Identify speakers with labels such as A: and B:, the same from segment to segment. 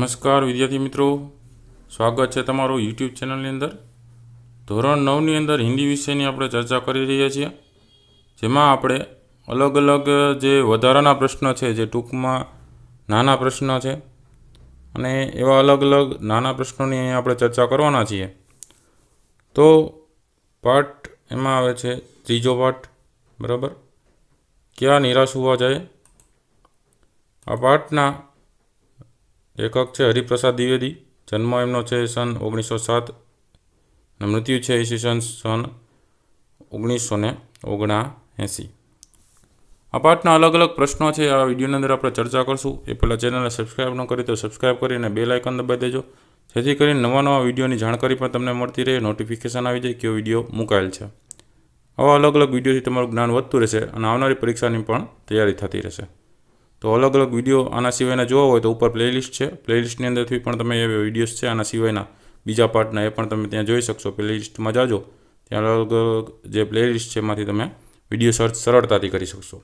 A: નમસ્કાર વિદ્યાર્થી મિત્રો સ્વાગત છે તમારું યુટ્યુબ ચેનલની અંદર ધોરણ નવની અંદર હિન્દી વિષયની આપણે ચર્ચા કરી રહ્યા છીએ જેમાં આપણે અલગ અલગ જે વધારાના પ્રશ્નો છે જે ટૂંકમાં નાના પ્રશ્નો છે અને એવા અલગ અલગ નાના પ્રશ્નોની આપણે ચર્ચા કરવાના છીએ તો પાઠ એમાં આવે છે ત્રીજો પાઠ બરાબર ક્યાં નિરાશ હોવા જાય આ પાઠના લેખક છે હરિપ્રસાદ દ્વિવેદી જન્મ એમનો છે સન ઓગણીસો સાત અને મૃત્યુ છે ઈસવીસન સન ઓગણીસો ને ઓગણાએંસી આ પાઠના અલગ અલગ પ્રશ્નો છે આ વિડીયોની અંદર આપણે ચર્ચા કરશું એ પહેલાં ચેનલને સબસ્ક્રાઈબ ન કરી તો સબસ્ક્રાઈબ કરીને બેલ આઇકન દબાઈ દેજો જેથી કરીને નવા નવા વિડીયોની જાણકારી પણ તમને મળતી રહે નોટિફિકેશન આવી જાય કયો વિડીયો મુકાયેલ છે આવા અલગ અલગ વિડીયોથી તમારું જ્ઞાન વધતું રહેશે અને આવનારી પરીક્ષાની પણ તૈયારી થતી રહેશે તો અલગ અલગ વિડિયો આના સિવાયના જોવો હોય તો ઉપર પ્લેલિસ્ટ છે પ્લેલિસ્ટ ની અંદર થી પણ તમે આ વિડિયોસ છે આના સિવાયના બીજા પાર્ટના એ પણ તમે ત્યાં જોઈ શકશો પ્લેલિસ્ટ માં જજો ત્યાં અલગ અલગ જે પ્લેલિસ્ટ છેમાંથી તમે વિડિયો સર્ચ સરળતાથી કરી શકશો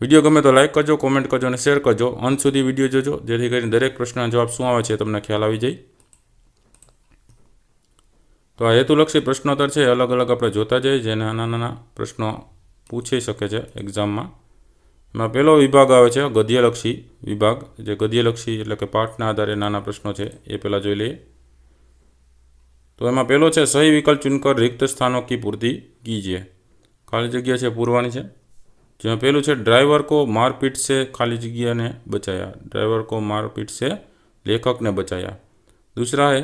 A: વિડિયો ગમે તો લાઈક કરજો કમેન્ટ કરજો અને શેર કરજો અનસુધી વિડિયો જોજો જેથી કરીને દરેક પ્રશ્નોનો જવાબ શું આવે છે તમને ખ્યાલ આવી જાય તો આ હેતુ લક્ષી પ્રશ્નોત્તર છે અલગ અલગ આપણે જોતા જઈએ જેના નાના નાના પ્રશ્નો પૂછી શકે છે एग्जाम માં ન પેલો વિભાગ આવે છે ગદ્ય લક્ષી વિભાગ જે ગદ્ય લક્ષી એટલે કે પાઠના આધારે નાના પ્રશ્નો છે એ પેલો જોઈ લે તો એમાં પેલો છે સહી વિકલ્પ ચૂનકર रिक्त स्थानों की पूर्ति कीजिए खाली જગ્યા છે ભરવાની છે જ્યાં પેલું છે ડ્રાઈવર કો મારપીટ સે ખાલી જગ્યાને બચાયા ડ્રાઈવર કો મારપીટ સે લેખકને બચાયા બીજું હે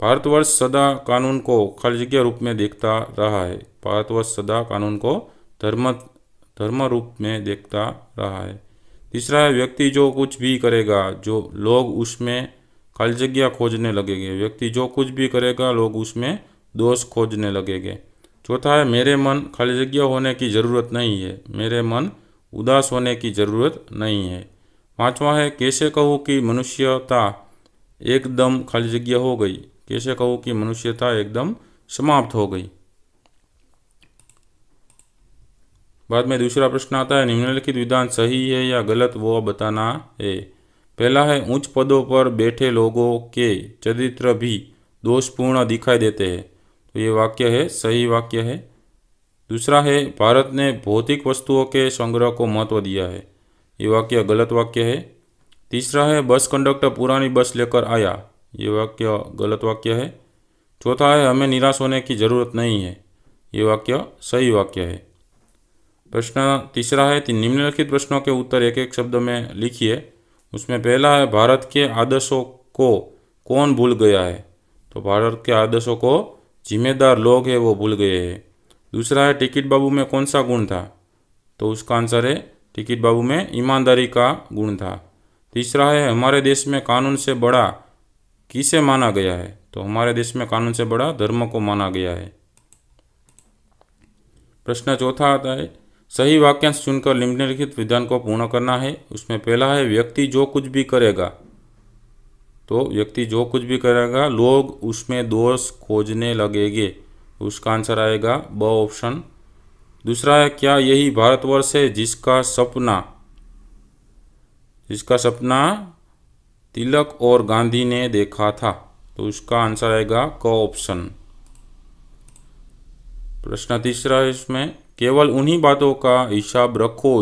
A: ભારતવર્ષ સદા કાનૂન કો ખાલી જગ્યા રૂપ મે દેખતા રહા હે ભારતવર્ષ સદા કાનૂન કો ધર્મક धर्म रूप में देखता रहा है तीसरा है व्यक्ति जो कुछ भी करेगा जो लोग उसमें खाली खोजने लगेंगे व्यक्ति जो कुछ भी करेगा लोग उसमें दोष खोजने लगेंगे चौथा है मेरे मन खाली होने की ज़रूरत नहीं है मेरे मन उदास होने की ज़रूरत नहीं है पांचवा है कैसे कहूँ कि मनुष्यता एकदम खाली हो गई कैसे कहूँ कि मनुष्यता एकदम समाप्त हो गई बाद में दूसरा प्रश्न आता है निम्नलिखित विधान सही है या गलत वो बताना है पहला है उच्च पदों पर बैठे लोगों के चरित्र भी दोषपूर्ण दिखाई देते हैं तो ये वाक्य है सही वाक्य है दूसरा है भारत ने भौतिक वस्तुओं के संग्रह को महत्व दिया है ये वाक्य गलत वाक्य है तीसरा है बस कंडक्टर पुरानी बस लेकर आया ये वाक्य गलत वाक्य है चौथा है हमें निराश होने की ज़रूरत नहीं है ये वाक्य सही वाक्य है प्रश्न तीसरा है कि निम्नलिखित प्रश्नों के उत्तर एक एक शब्द में लिखिए उसमें पहला है भारत के आदर्शों को कौन भूल गया है तो भारत के आदर्शों को जिम्मेदार लोग है वो भूल गए हैं दूसरा है टिकट बाबू में कौन सा गुण था तो उसका आंसर है टिकट बाबू में ईमानदारी का गुण था तीसरा है हमारे देश में कानून से बड़ा किसे माना गया है तो हमारे देश में कानून से बड़ा धर्म को माना गया है प्रश्न चौथा आता है सही वाक्यांश चुनकर निम्नलिखित विधान को पूर्ण करना है उसमें पहला है व्यक्ति जो कुछ भी करेगा तो व्यक्ति जो कुछ भी करेगा लोग उसमें दोष खोजने लगेंगे उसका आंसर आएगा ब ऑप्शन दूसरा है क्या यही भारतवर्ष है जिसका सपना जिसका सपना तिलक और गांधी ने देखा था तो उसका आंसर आएगा क ऑप्शन प्रश्न तीसरा है इसमें केवल उन्हीं बातों का हिसाब रखो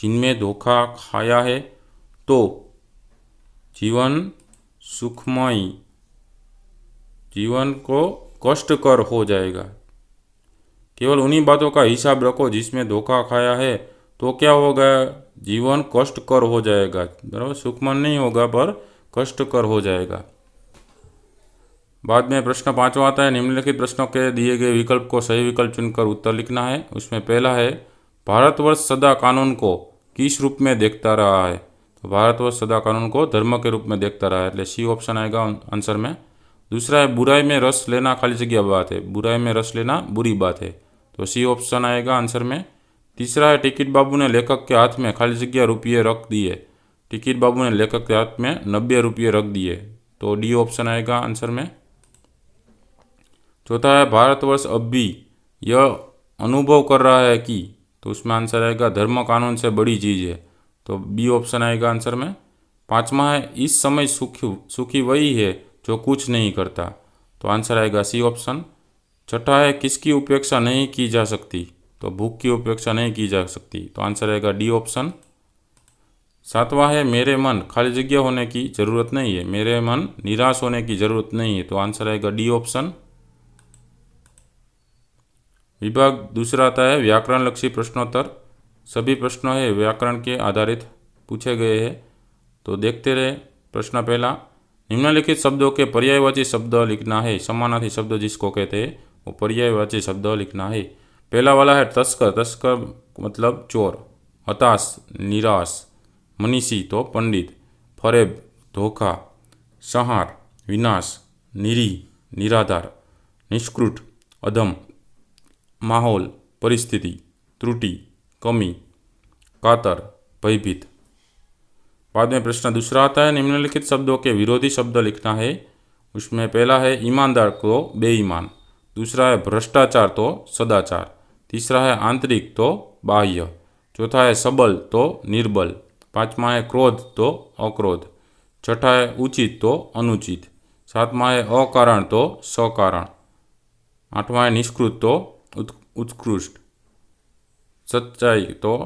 A: जिनमें धोखा खाया है तो जीवन सुखमय जीवन को कष्टकर हो जाएगा केवल उन्हीं बातों का हिसाब रखो जिसमें धोखा खाया है तो क्या होगा जीवन कष्टकर हो जाएगा बराबर सुखमन नहीं होगा पर कष्टकर हो जाएगा बाद में प्रश्न पाँचवा आता है निम्नलिखित प्रश्नों के दिए गए विकल्प को सही विकल्प चुनकर उत्तर लिखना है उसमें पहला है भारतवर्ष सदा कानून को किस रूप में देखता रहा है तो भारतवर्ष सदा कानून को धर्म के रूप में देखता रहा है એટલે सी ऑप्शन आएगा आंसर में दूसरा है बुराई में रस लेना खाली जगह बात है बुराई में रस लेना बुरी बात है तो सी ऑप्शन आएगा आंसर में तीसरा है टिकट बाबू ने लेखक के हाथ में खाली जगह रुपये रख दिए टिकट बाबू ने लेखक के हाथ में नब्बे रुपये रख दिए तो डी ऑप्शन आएगा आंसर में चौथा है भारतवर्ष अब भी यह अनुभव कर रहा है कि तो उसमें आंसर आएगा धर्म कानून से बड़ी चीज़ है तो बी ऑप्शन आएगा आंसर में पांचवा है इस समय सुखी सुखी वही है जो कुछ नहीं करता तो आंसर आएगा सी ऑप्शन छठा है किसकी उपेक्षा नहीं की जा सकती तो भूख की उपेक्षा नहीं की जा सकती तो आंसर आएगा डी ऑप्शन सातवां है मेरे मन खाली जगह होने की ज़रूरत नहीं है मेरे मन निराश होने की ज़रूरत नहीं है तो आंसर आएगा डी ऑप्शन विभाग दूसरा आता है व्याकरण लक्ष्य प्रश्नोत्तर सभी प्रश्न है व्याकरण के आधारित पूछे गए हैं तो देखते रहे प्रश्न पहला निम्नलिखित शब्दों के पर्यायवाची शब्द लिखना है समानार्थी शब्द जिसको कहते हैं वो पर्यायवाची शब्द लिखना है पहला वाला है तस्कर तस्कर मतलब चोर हताश निराश मनीषी तो पंडित फरेब धोखा सहार विनाश निरी निराधार निष्कृट अधम माहौल परिस्थिति त्रुटि कमी कातर भयभीत बाद में प्रश्न दूसरा आता है निम्नलिखित शब्दों के विरोधी शब्द लिखना है उसमें पहला है ईमानदार तो बेईमान दूसरा है भ्रष्टाचार तो सदाचार तीसरा है आंतरिक तो बाह्य चौथा है सबल तो निर्बल पांचवा है क्रोध तो अक्रोध छठा है उचित तो अनुचित सातवा है अकारण तो सकारण आठवा है निष्कृत तो उत्कृष्ट सच्चाई तो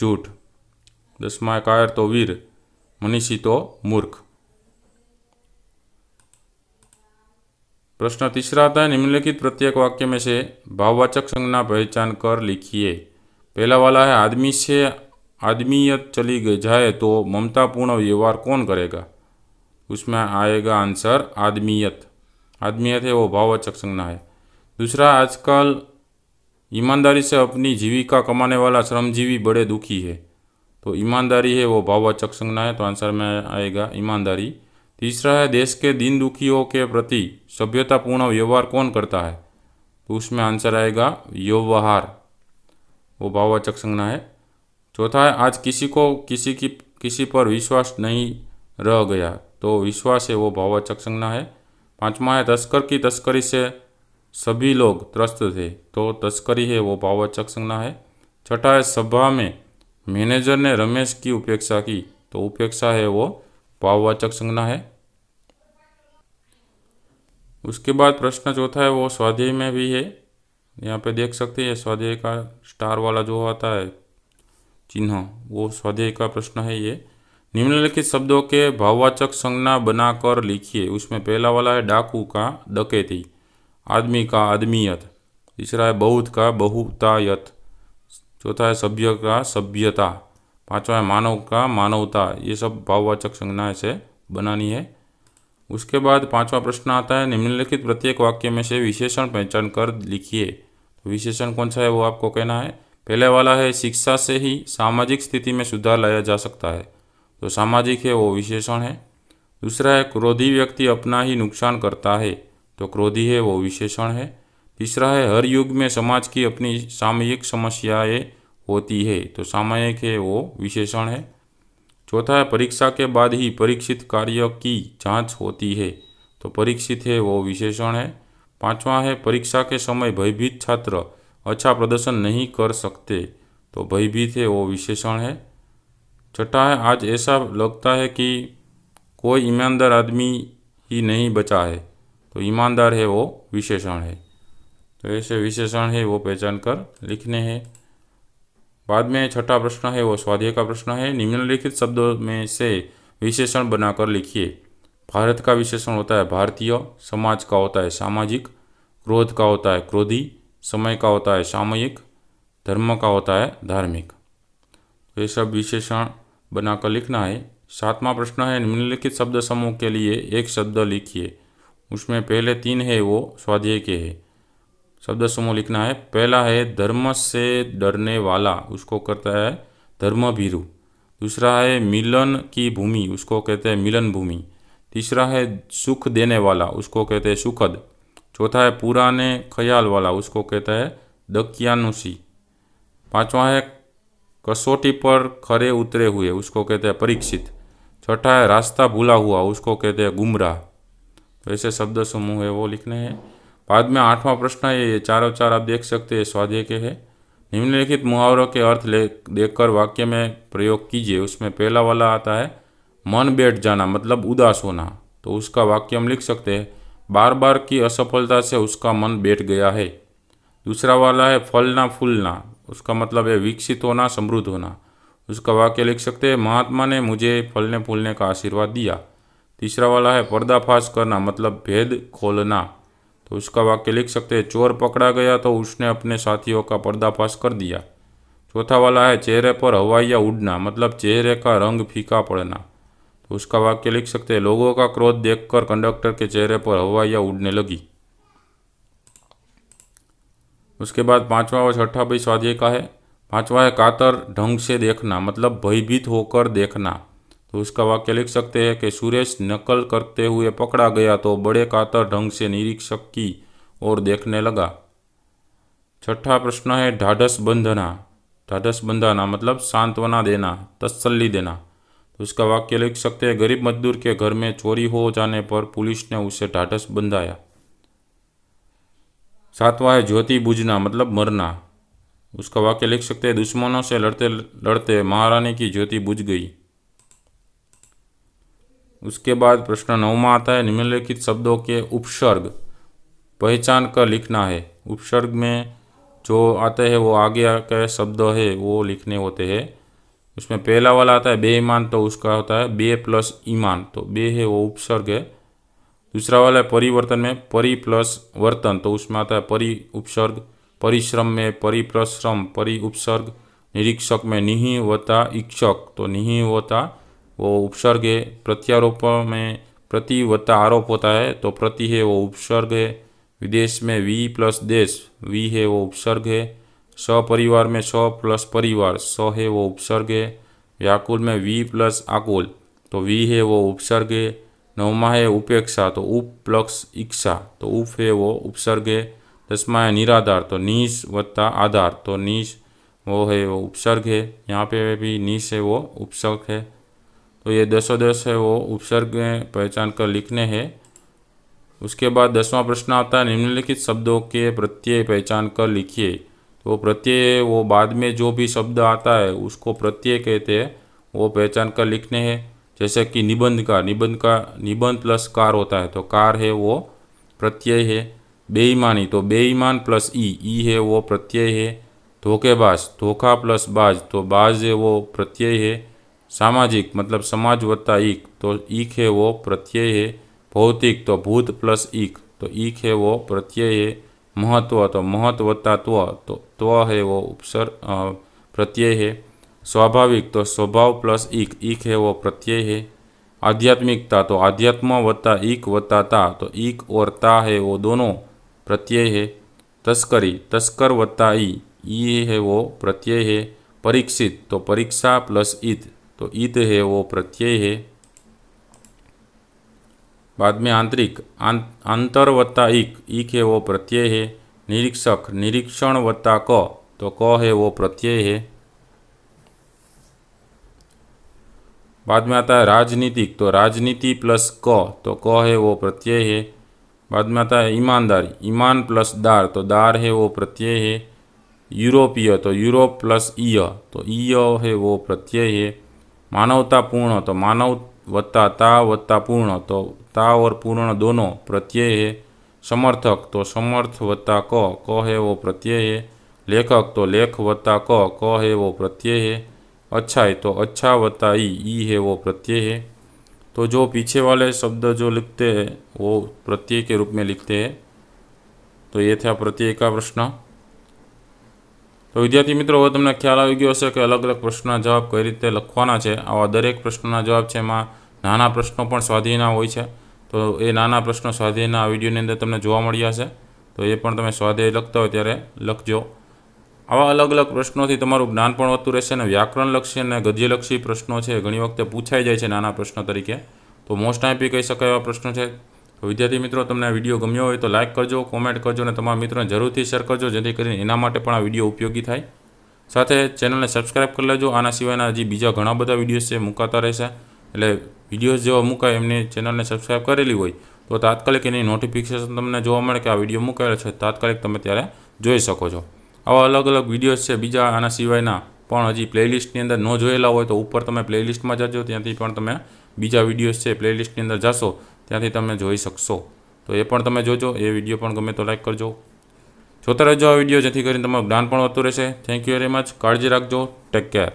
A: झूठ कायर तो वीर मनीषी तो मूर्ख प्रश्न तीसरा था निम्नलिखित प्रत्येक वाक्य में से भाववाचक संज्ञा पहचान कर लिखिए पहला वाला है आदमी से आदमीयत चली जाए तो ममतापूर्ण व्यवहार कौन करेगा उसमें आएगा आंसर आदमीयत आदमीयत है वो भाववाचक संज्ञा है दूसरा आजकल ईमानदारी से अपनी जीविका कमाने वाला श्रमजीवी बड़े दुखी है तो ईमानदारी है वो भाववाचक संज्ञा है तो आंसर में आएगा ईमानदारी तीसरा है देश के दीन दुखियों के प्रति सभ्यतापूर्ण व्यवहार कौन करता है तो उसमें आंसर आएगा व्यवहार वो भाववाचक संज्ञा है चौथा है आज किसी को किसी की किसी पर विश्वास नहीं रह गया तो विश्वास है वो भाववाचक संज्ञा है पाँचवा है तस्कर की तस्करी से सभी लोग त्रस्त थे तो तस्करी है वो पावर संज्ञा है छठा है सभा में मैनेजर ने रमेश की उपेक्षा की तो उपेक्षा है वो पाववाचक संज्ञा है उसके बाद प्रश्न चौथा है वो स्वाध्याय में भी है यहाँ पे देख सकते हैं स्वाध्याय का स्टार वाला जो आता है चिन्ह वो स्वाध्याय का प्रश्न है ये निम्नलिखित शब्दों के भाववाचक संज्ञा बनाकर लिखिए उसमें पहला वाला है डाकू का थी आदमी का आदमीयत तीसरा है बहुत का बहुतायत चौथा है सभ्य का सभ्यता पांचवा है मानव का मानवता ये सब भाववाचक संज्ञा से बनानी है उसके बाद पांचवा प्रश्न आता है निम्नलिखित प्रत्येक वाक्य में से विशेषण पहचान कर लिखिए तो विशेषण कौन सा है वो आपको कहना है पहले वाला है शिक्षा से ही सामाजिक स्थिति में सुधार लाया जा सकता है तो सामाजिक है वो विशेषण है दूसरा है क्रोधी व्यक्ति अपना ही नुकसान करता है तो क्रोधी है वो विशेषण है तीसरा है हर युग में समाज की अपनी सामयिक समस्याएं होती है तो सामयिक है वो विशेषण है चौथा है परीक्षा के बाद ही परीक्षित कार्य की जांच होती है तो परीक्षित है वो विशेषण है पांचवा है परीक्षा के समय भयभीत छात्र अच्छा प्रदर्शन नहीं कर सकते तो भयभीत है वो विशेषण है छठा है आज ऐसा लगता है कि कोई ईमानदार आदमी ही नहीं बचा है तो ईमानदार है वो विशेषण है तो ऐसे विशेषण है वो पहचान कर लिखने हैं बाद में छठा प्रश्न है वो स्वाध्याय का प्रश्न है निम्नलिखित शब्दों में से विशेषण बनाकर लिखिए भारत का विशेषण होता है भारतीय समाज का होता है सामाजिक क्रोध का होता है क्रोधी समय का होता है सामयिक धर्म का होता है धार्मिक तो ये सब विशेषण बनाकर लिखना है सातवां प्रश्न है निम्नलिखित शब्द समूह के लिए एक शब्द लिखिए उसमें पहले तीन है वो स्वाध्याय के है शब्द समूह लिखना है पहला है धर्म से डरने वाला उसको करता है धर्म भीरु दूसरा है मिलन की भूमि उसको कहते हैं मिलन भूमि तीसरा है सुख देने वाला उसको कहते हैं सुखद चौथा है पुराने ख्याल वाला उसको कहता है दक्यानुषी पांचवा है कसौटी पर खरे उतरे हुए उसको कहते हैं परीक्षित छठा है रास्ता भूला हुआ उसको कहते हैं गुमराह तो ऐसे शब्द समूह है वो लिखने हैं बाद में आठवां प्रश्न है ये चारों चार आप देख सकते हैं स्वाध्याय के है निम्नलिखित मुहावरों के अर्थ ले देखकर वाक्य में प्रयोग कीजिए उसमें पहला वाला आता है मन बैठ जाना मतलब उदास होना तो उसका वाक्य हम लिख सकते हैं बार बार की असफलता से उसका मन बैठ गया है दूसरा वाला है फलना फूलना उसका मतलब है विकसित होना समृद्ध होना उसका वाक्य लिख सकते हैं महात्मा ने मुझे फलने फूलने का आशीर्वाद दिया तीसरा वाला है पर्दाफाश करना मतलब भेद खोलना तो उसका वाक्य लिख सकते हैं चोर पकड़ा गया तो उसने अपने साथियों का पर्दाफाश कर दिया चौथा वाला है चेहरे पर हवाइया उड़ना मतलब चेहरे का रंग फीका पड़ना तो उसका वाक्य लिख सकते हैं लोगों का क्रोध देखकर कंडक्टर के चेहरे पर हवाइया उड़ने लगी उसके बाद पांचवा व छठा भी स्वाध्याय का है पांचवा है कातर ढंग से देखना मतलब भयभीत होकर देखना तो उसका वाक्य लिख सकते हैं कि सुरेश नकल करते हुए पकड़ा गया तो बड़े कातर ढंग से निरीक्षक की ओर देखने लगा छठा प्रश्न है ढाढ़स बंधना ढाढ़स बंधाना मतलब सांत्वना देना तसल्ली देना तो उसका वाक्य लिख सकते हैं गरीब मजदूर के घर में चोरी हो जाने पर पुलिस ने उसे ढाढ़स बंधाया सातवां है ज्योति बुझना मतलब मरना उसका वाक्य लिख सकते हैं दुश्मनों से लड़ते लड़ते महारानी की ज्योति बुझ गई उसके बाद प्रश्न नौवा आता है निम्नलिखित शब्दों के उपसर्ग पहचान कर लिखना है उपसर्ग में जो आते हैं वो आगे के शब्द है वो लिखने होते हैं उसमें पहला वाला आता है बेईमान तो उसका होता है बे प्लस ईमान तो बे है वो उपसर्ग है दूसरा वाला है परिवर्तन में परि प्लस वर्तन तो उसमें आता है परि उपसर्ग परिश्रम में परि प्लस श्रम परि उपसर्ग निरीक्षक में निहि होता इक्षक तो निहि होता वो उपसर्ग है प्रत्यारोपण में प्रति वत्ता आरोप होता है तो प्रति है वो उपसर्ग है विदेश में वी प्लस देश वी है वो उपसर्ग है सपरिवार में स प्लस परिवार स है वो उपसर्ग है व्याकुल में वी प्लस आकुल तो वी है वो उपसर्ग है नवमा है उपेक्षा तो उप प्लस इच्छा तो उप है वो उपसर्ग है दसमा है निराधार तो नीस वत्ता आधार तो नीस वो है वो उपसर्ग है यहाँ पे भी नीस है वो उपसर्ग है तो ये दसो दस है वो उपसर्ग पहचान कर लिखने हैं उसके बाद दसवां प्रश्न आता है निम्नलिखित शब्दों के प्रत्यय पहचान कर लिखिए तो प्रत्यय वो बाद में जो भी शब्द आता है उसको प्रत्यय कहते हैं वो पहचान कर लिखने हैं जैसे कि निबंध का निबंध का निबंध प्लस कार होता है तो कार है वो प्रत्यय है बेईमानी तो बेईमान प्लस ई ई है वो प्रत्यय है धोखेबाज धोखा प्लस बाज तो बाज है वो प्रत्यय है सामाजिक मतलब समाज वत्ता ईक तो ईक है वो प्रत्यय है भौतिक तो भूत प्लस ईक तो ईक है वो प्रत्यय है महत्व तो महत्वत्ता त्व तो त्व है वो उपसर प्रत्यय है स्वाभाविक तो स्वभाव प्लस ईक ईक है वो प्रत्यय है आध्यात्मिकता तो आध्यात्म वत्ता ईक वत्ता ता तो ईक और ता है वो दोनों प्रत्यय है तस्करी तस्कर वत्ता ई ई है वो प्रत्यय है परीक्षित तो परीक्षा प्लस इत तो ईत है वो प्रत्यय है बाद में आंतरिक आंतर वत्ता इक इक है वो प्रत्यय है निरीक्षक निरीक्षण वत्ता क तो क है वो प्रत्यय है बाद में आता है राजनीतिक तो राजनीति प्लस क तो क है वो प्रत्यय है बाद में आता है ईमानदारी ईमान प्लस दार तो दार है वो प्रत्यय है यूरोपीय तो यूरोप प्लस ईय तो ईय है वो प्रत्यय है मानवता पूर्ण तो मानव वत्ता ता वत्ता पूर्ण तो ता और पूर्ण दोनों प्रत्यय है समर्थक तो समर्थ वत्ता क क है वो प्रत्यय है लेखक तो लेख वत्ता क क है वो प्रत्यय है अच्छाई तो अच्छा वत्ता ई ई है वो प्रत्यय है तो जो पीछे वाले शब्द जो लिखते हैं वो प्रत्यय के रूप में लिखते हैं तो ये था प्रत्यय का प्रश्न તો વિદ્યાર્થી મિત્રો હવે તમને ખ્યાલ આવી ગયો હશે કે અલગ અલગ પ્રશ્નોના જવાબ કઈ રીતે લખવાના છે આવા દરેક પ્રશ્નોના જવાબ છે એમાં નાના પ્રશ્નો પણ સ્વાધીના હોય છે તો એ નાના પ્રશ્નો સ્વાધીના આ વિડીયોની અંદર તમને જોવા મળ્યા છે તો એ પણ તમે સ્વાધ્યાય લખતા હોય ત્યારે લખજો આવા અલગ અલગ પ્રશ્નોથી તમારું જ્ઞાન પણ વધતું રહેશે અને વ્યાકરણલક્ષી અને ગદ્યલક્ષી પ્રશ્નો છે ઘણી વખતે પૂછાઈ જાય છે નાના પ્રશ્નો તરીકે તો મોસ્ટ આઈપી કહી શકાય એવા પ્રશ્નો છે तो विद्यार्थी मित्रों तुमने वीडियो गमयो हो तो लाइक करजो कमेंट करजो ने तमाम मित्रों ने जरूर ती शेयर करजो जदी करी ने इना माटे पण आ वीडियो उपयोगी थई साथे चैनल ने सब्सक्राइब कर लेजो आना सिवाय ना अजी बीजा गणा बदा वीडियोस से मुकाता रेसा એટલે वीडियोस जे मुकाय એમને ચેનલ ને સબસ્ક્રાઇબ કરેલી હોય તો તાત્કાલિક એની નોટિફિકેશન તમને જોવા માંડે કે આ વિડિયો મુકાયલો છે તાત્કાલિક તમે ત્યારે જોઈ શકો છો આવા અલગ અલગ वीडियोस છે બીજા આના સિવાય ના પણ હજી પ્લેલિસ્ટ ની અંદર નો જોયેલા હોય તો ઉપર તમે પ્લેલિસ્ટ માં જજો ત્યાંથી પણ તમે બીજા વિડિયોસ છે પ્લેલિસ્ટ ની અંદર જાશો यार ये तुम में જોઈ શકશો તો એ પણ તમે જોજો એ વિડિયો પણ ગમે તો લાઈક કરજો જોતા રહેજો આ વિડિયો જેથી કરીને તમારો જ્ઞાન પણ વધતો રહેશે થેન્ક યુ very much કાળજી રાખજો ટેક કેર